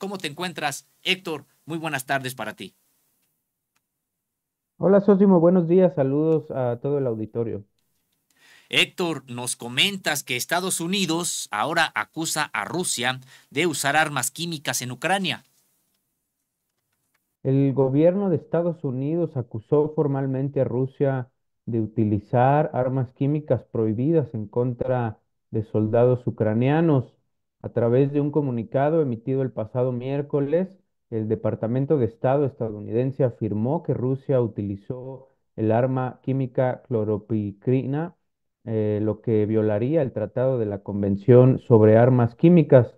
¿Cómo te encuentras, Héctor? Muy buenas tardes para ti. Hola, Sosimo, buenos días, saludos a todo el auditorio. Héctor, nos comentas que Estados Unidos ahora acusa a Rusia de usar armas químicas en Ucrania. El gobierno de Estados Unidos acusó formalmente a Rusia de utilizar armas químicas prohibidas en contra de soldados ucranianos. A través de un comunicado emitido el pasado miércoles, el Departamento de Estado estadounidense afirmó que Rusia utilizó el arma química cloropicrina, eh, lo que violaría el Tratado de la Convención sobre Armas Químicas.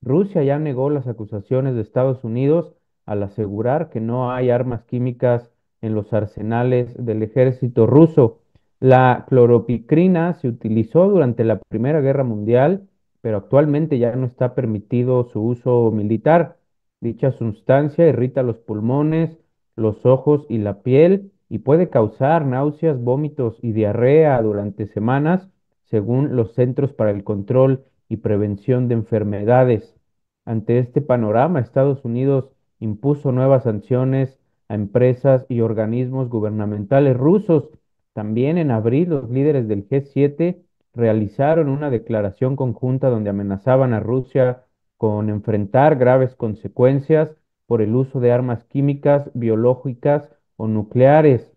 Rusia ya negó las acusaciones de Estados Unidos al asegurar que no hay armas químicas en los arsenales del ejército ruso. La cloropicrina se utilizó durante la Primera Guerra Mundial pero actualmente ya no está permitido su uso militar. Dicha sustancia irrita los pulmones, los ojos y la piel y puede causar náuseas, vómitos y diarrea durante semanas, según los Centros para el Control y Prevención de Enfermedades. Ante este panorama, Estados Unidos impuso nuevas sanciones a empresas y organismos gubernamentales rusos. También en abril, los líderes del G7 realizaron una declaración conjunta donde amenazaban a Rusia con enfrentar graves consecuencias por el uso de armas químicas, biológicas o nucleares,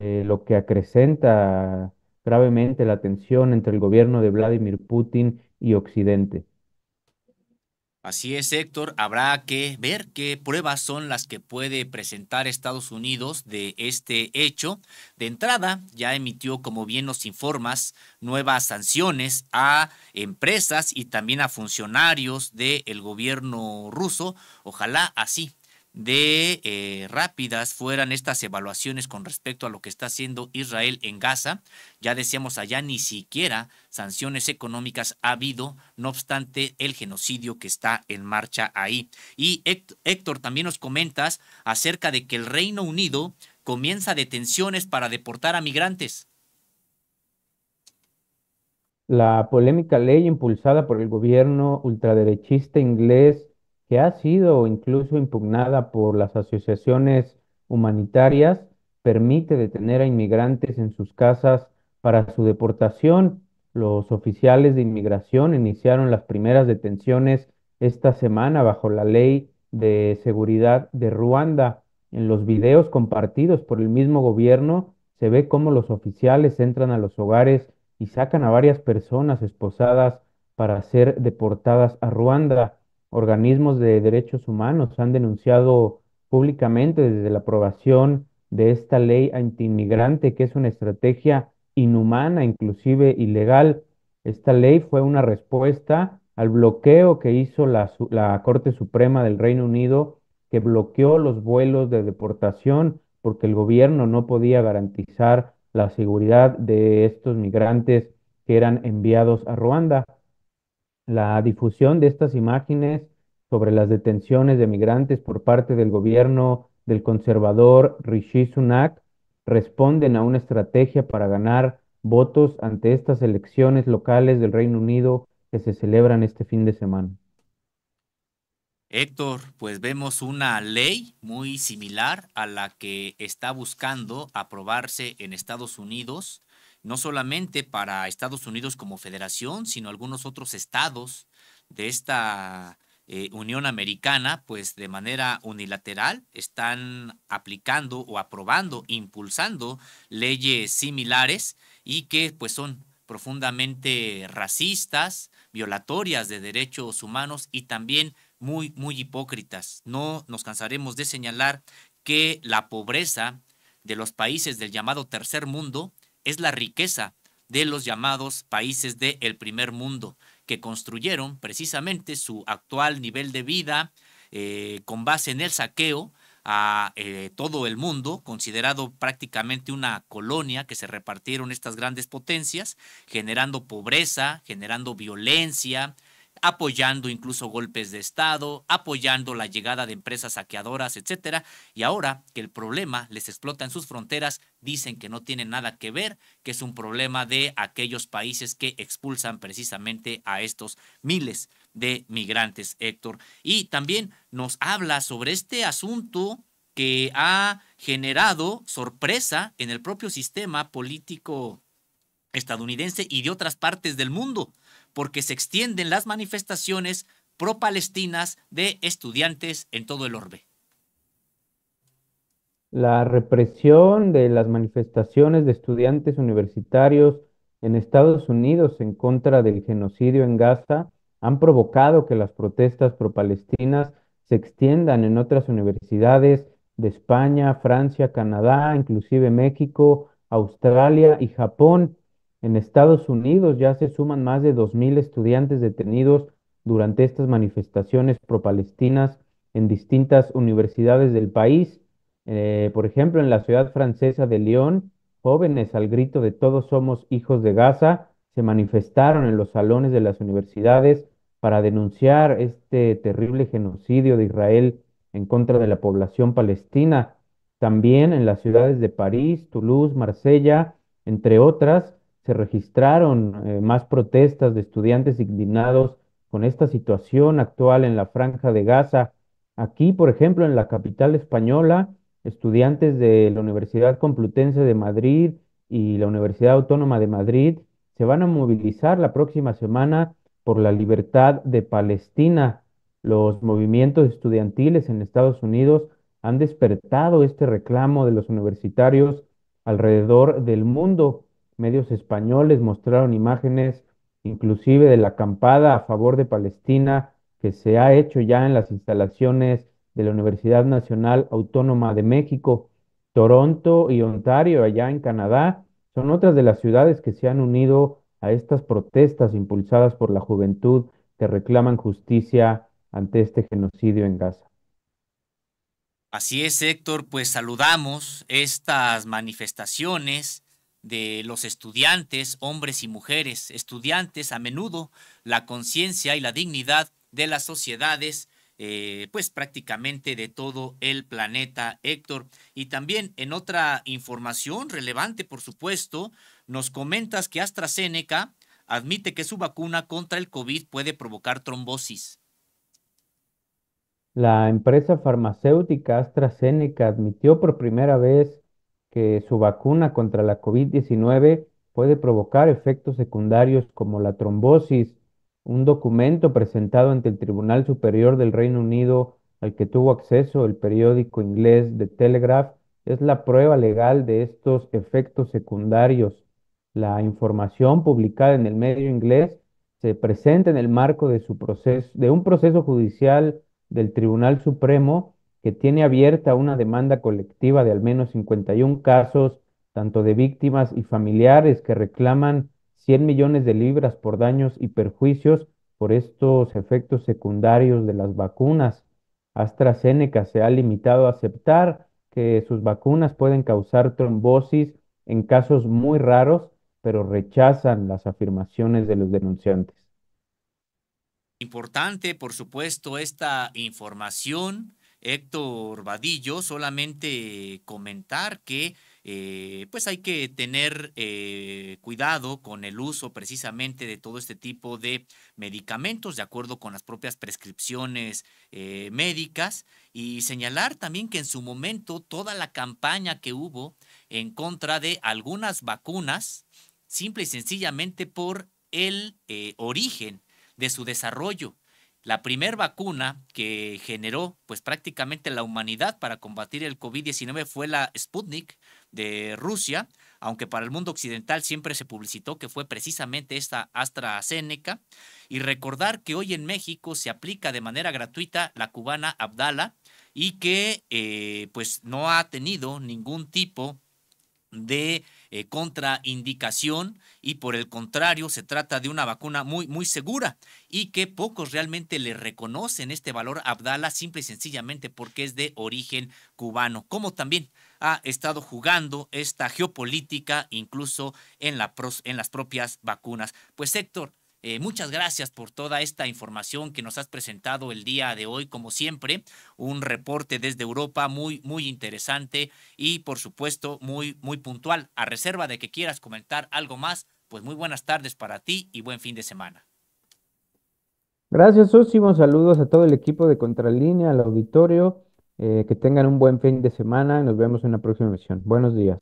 eh, lo que acrecenta gravemente la tensión entre el gobierno de Vladimir Putin y Occidente. Así es, Héctor. Habrá que ver qué pruebas son las que puede presentar Estados Unidos de este hecho. De entrada, ya emitió, como bien nos informas, nuevas sanciones a empresas y también a funcionarios del gobierno ruso. Ojalá así de eh, rápidas fueran estas evaluaciones con respecto a lo que está haciendo Israel en Gaza. Ya decíamos allá, ni siquiera sanciones económicas ha habido, no obstante el genocidio que está en marcha ahí. Y Héctor, también nos comentas acerca de que el Reino Unido comienza detenciones para deportar a migrantes. La polémica ley impulsada por el gobierno ultraderechista inglés que ha sido incluso impugnada por las asociaciones humanitarias, permite detener a inmigrantes en sus casas para su deportación. Los oficiales de inmigración iniciaron las primeras detenciones esta semana bajo la ley de seguridad de Ruanda. En los videos compartidos por el mismo gobierno se ve cómo los oficiales entran a los hogares y sacan a varias personas esposadas para ser deportadas a Ruanda organismos de derechos humanos han denunciado públicamente desde la aprobación de esta ley antiinmigrante, que es una estrategia inhumana, inclusive ilegal. Esta ley fue una respuesta al bloqueo que hizo la, la Corte Suprema del Reino Unido, que bloqueó los vuelos de deportación porque el gobierno no podía garantizar la seguridad de estos migrantes que eran enviados a Ruanda la difusión de estas imágenes sobre las detenciones de migrantes por parte del gobierno del conservador Rishi Sunak responden a una estrategia para ganar votos ante estas elecciones locales del Reino Unido que se celebran este fin de semana. Héctor, pues vemos una ley muy similar a la que está buscando aprobarse en Estados Unidos no solamente para Estados Unidos como federación, sino algunos otros estados de esta eh, Unión Americana, pues de manera unilateral están aplicando o aprobando, impulsando leyes similares y que pues son profundamente racistas, violatorias de derechos humanos y también muy, muy hipócritas. No nos cansaremos de señalar que la pobreza de los países del llamado tercer mundo es la riqueza de los llamados países del primer mundo, que construyeron precisamente su actual nivel de vida eh, con base en el saqueo a eh, todo el mundo, considerado prácticamente una colonia que se repartieron estas grandes potencias, generando pobreza, generando violencia, apoyando incluso golpes de Estado, apoyando la llegada de empresas saqueadoras, etcétera, y ahora que el problema les explota en sus fronteras, dicen que no tiene nada que ver, que es un problema de aquellos países que expulsan precisamente a estos miles de migrantes, Héctor. Y también nos habla sobre este asunto que ha generado sorpresa en el propio sistema político estadounidense y de otras partes del mundo porque se extienden las manifestaciones pro-palestinas de estudiantes en todo el orbe. La represión de las manifestaciones de estudiantes universitarios en Estados Unidos en contra del genocidio en Gaza han provocado que las protestas pro-palestinas se extiendan en otras universidades de España, Francia, Canadá, inclusive México, Australia y Japón, en Estados Unidos ya se suman más de 2.000 estudiantes detenidos durante estas manifestaciones pro-palestinas en distintas universidades del país. Eh, por ejemplo, en la ciudad francesa de Lyon, jóvenes al grito de todos somos hijos de Gaza se manifestaron en los salones de las universidades para denunciar este terrible genocidio de Israel en contra de la población palestina. También en las ciudades de París, Toulouse, Marsella, entre otras, se registraron eh, más protestas de estudiantes indignados con esta situación actual en la franja de Gaza. Aquí, por ejemplo, en la capital española, estudiantes de la Universidad Complutense de Madrid y la Universidad Autónoma de Madrid se van a movilizar la próxima semana por la libertad de Palestina. Los movimientos estudiantiles en Estados Unidos han despertado este reclamo de los universitarios alrededor del mundo. Medios españoles mostraron imágenes inclusive de la acampada a favor de Palestina que se ha hecho ya en las instalaciones de la Universidad Nacional Autónoma de México. Toronto y Ontario, allá en Canadá, son otras de las ciudades que se han unido a estas protestas impulsadas por la juventud que reclaman justicia ante este genocidio en Gaza. Así es, Héctor, pues saludamos estas manifestaciones de los estudiantes, hombres y mujeres, estudiantes a menudo la conciencia y la dignidad de las sociedades, eh, pues prácticamente de todo el planeta, Héctor. Y también en otra información relevante, por supuesto, nos comentas que AstraZeneca admite que su vacuna contra el COVID puede provocar trombosis. La empresa farmacéutica AstraZeneca admitió por primera vez que su vacuna contra la COVID-19 puede provocar efectos secundarios como la trombosis. Un documento presentado ante el Tribunal Superior del Reino Unido al que tuvo acceso el periódico inglés The Telegraph es la prueba legal de estos efectos secundarios. La información publicada en el medio inglés se presenta en el marco de, de un proceso judicial del Tribunal Supremo que tiene abierta una demanda colectiva de al menos 51 casos, tanto de víctimas y familiares que reclaman 100 millones de libras por daños y perjuicios por estos efectos secundarios de las vacunas. AstraZeneca se ha limitado a aceptar que sus vacunas pueden causar trombosis en casos muy raros, pero rechazan las afirmaciones de los denunciantes. Importante, por supuesto, esta información Héctor Vadillo, solamente comentar que eh, pues hay que tener eh, cuidado con el uso precisamente de todo este tipo de medicamentos de acuerdo con las propias prescripciones eh, médicas y señalar también que en su momento toda la campaña que hubo en contra de algunas vacunas, simple y sencillamente por el origen de su desarrollo la primera vacuna que generó pues prácticamente la humanidad para combatir el COVID-19 fue la Sputnik de Rusia, aunque para el mundo occidental siempre se publicitó que fue precisamente esta AstraZeneca. Y recordar que hoy en México se aplica de manera gratuita la cubana Abdala y que eh, pues no ha tenido ningún tipo de eh, contraindicación y por el contrario se trata de una vacuna muy, muy segura y que pocos realmente le reconocen este valor a Abdala simple y sencillamente porque es de origen cubano, como también ha estado jugando esta geopolítica incluso en, la pros, en las propias vacunas. Pues Héctor, eh, muchas gracias por toda esta información que nos has presentado el día de hoy, como siempre, un reporte desde Europa muy, muy interesante y por supuesto muy, muy puntual. A reserva de que quieras comentar algo más, pues muy buenas tardes para ti y buen fin de semana. Gracias, Últimos Saludos a todo el equipo de Contralínea, al auditorio. Eh, que tengan un buen fin de semana y nos vemos en la próxima emisión. Buenos días.